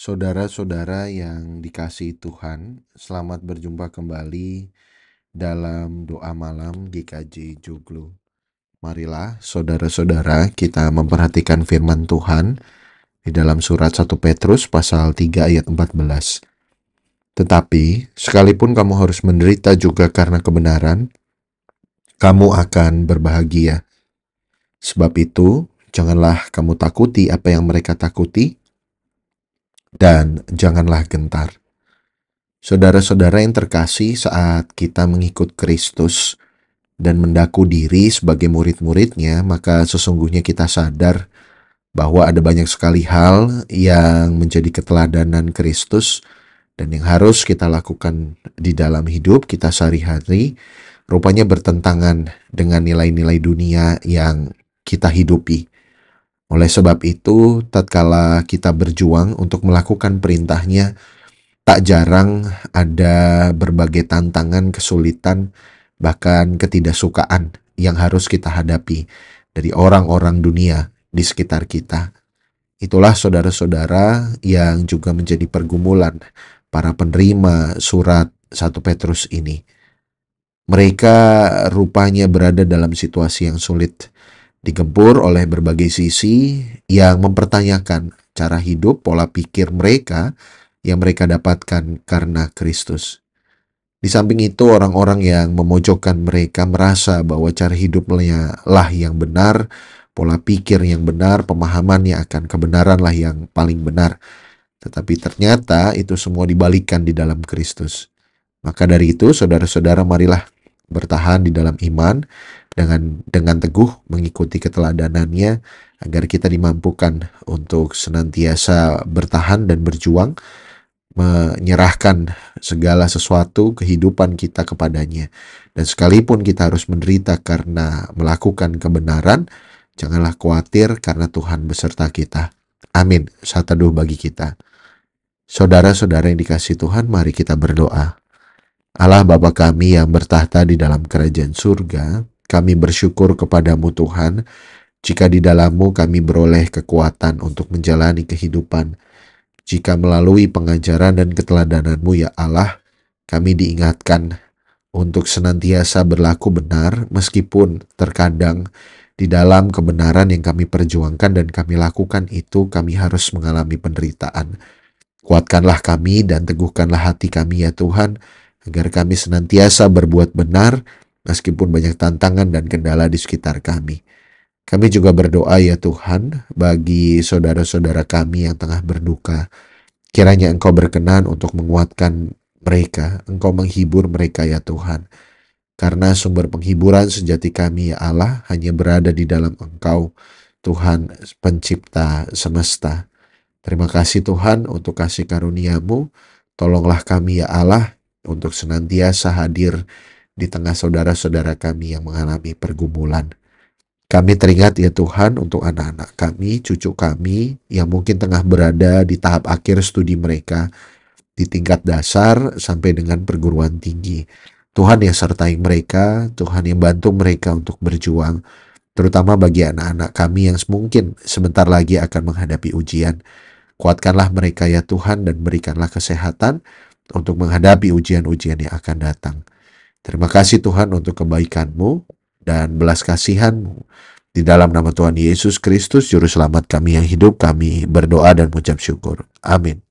Saudara-saudara yang dikasihi Tuhan, selamat berjumpa kembali dalam doa malam GKJ Joglo. Marilah saudara-saudara kita memperhatikan firman Tuhan di dalam surat 1 Petrus pasal 3 ayat 14. Tetapi, sekalipun kamu harus menderita juga karena kebenaran, kamu akan berbahagia. Sebab itu, janganlah kamu takuti apa yang mereka takuti, dan janganlah gentar. Saudara-saudara yang terkasih saat kita mengikut Kristus dan mendaku diri sebagai murid-muridnya, maka sesungguhnya kita sadar bahwa ada banyak sekali hal yang menjadi keteladanan Kristus dan yang harus kita lakukan di dalam hidup kita sehari-hari rupanya bertentangan dengan nilai-nilai dunia yang kita hidupi. Oleh sebab itu, tatkala kita berjuang untuk melakukan perintahnya, tak jarang ada berbagai tantangan, kesulitan, bahkan ketidaksukaan yang harus kita hadapi dari orang-orang dunia di sekitar kita. Itulah saudara-saudara yang juga menjadi pergumulan para penerima surat 1 Petrus ini. Mereka rupanya berada dalam situasi yang sulit digempur oleh berbagai sisi yang mempertanyakan cara hidup, pola pikir mereka yang mereka dapatkan karena Kristus. Di samping itu, orang-orang yang memojokkan mereka merasa bahwa cara hidupnya lah yang benar, pola pikir yang benar, pemahamannya akan kebenaran lah yang paling benar. Tetapi ternyata itu semua dibalikan di dalam Kristus. Maka dari itu, saudara-saudara, marilah bertahan di dalam iman, dengan dengan teguh mengikuti keteladanannya agar kita dimampukan untuk senantiasa bertahan dan berjuang menyerahkan segala sesuatu kehidupan kita kepadanya dan sekalipun kita harus menderita karena melakukan kebenaran janganlah khawatir karena Tuhan beserta kita amin saat teduh bagi kita Saudara-saudara yang dikasih Tuhan, mari kita berdoa. Allah Bapa kami yang bertahta di dalam kerajaan surga, kami bersyukur kepadamu Tuhan, jika di dalammu kami beroleh kekuatan untuk menjalani kehidupan. Jika melalui pengajaran dan keteladananmu ya Allah, kami diingatkan untuk senantiasa berlaku benar meskipun terkadang di dalam kebenaran yang kami perjuangkan dan kami lakukan itu kami harus mengalami penderitaan. Kuatkanlah kami dan teguhkanlah hati kami ya Tuhan, agar kami senantiasa berbuat benar meskipun banyak tantangan dan kendala di sekitar kami. Kami juga berdoa ya Tuhan bagi saudara-saudara kami yang tengah berduka. Kiranya Engkau berkenan untuk menguatkan mereka, Engkau menghibur mereka ya Tuhan. Karena sumber penghiburan sejati kami ya Allah hanya berada di dalam Engkau, Tuhan pencipta semesta. Terima kasih Tuhan untuk kasih karuniamu. Tolonglah kami ya Allah untuk senantiasa hadir di tengah saudara-saudara kami yang mengalami pergumulan. Kami teringat ya Tuhan untuk anak-anak kami, cucu kami yang mungkin tengah berada di tahap akhir studi mereka di tingkat dasar sampai dengan perguruan tinggi. Tuhan yang sertai mereka, Tuhan yang bantu mereka untuk berjuang, terutama bagi anak-anak kami yang mungkin sebentar lagi akan menghadapi ujian. Kuatkanlah mereka ya Tuhan dan berikanlah kesehatan untuk menghadapi ujian-ujian yang akan datang. Terima kasih Tuhan untuk kebaikan-Mu dan belas kasihan-Mu. Di dalam nama Tuhan Yesus Kristus, Juru Selamat kami yang hidup, kami berdoa dan mengucap syukur. Amin.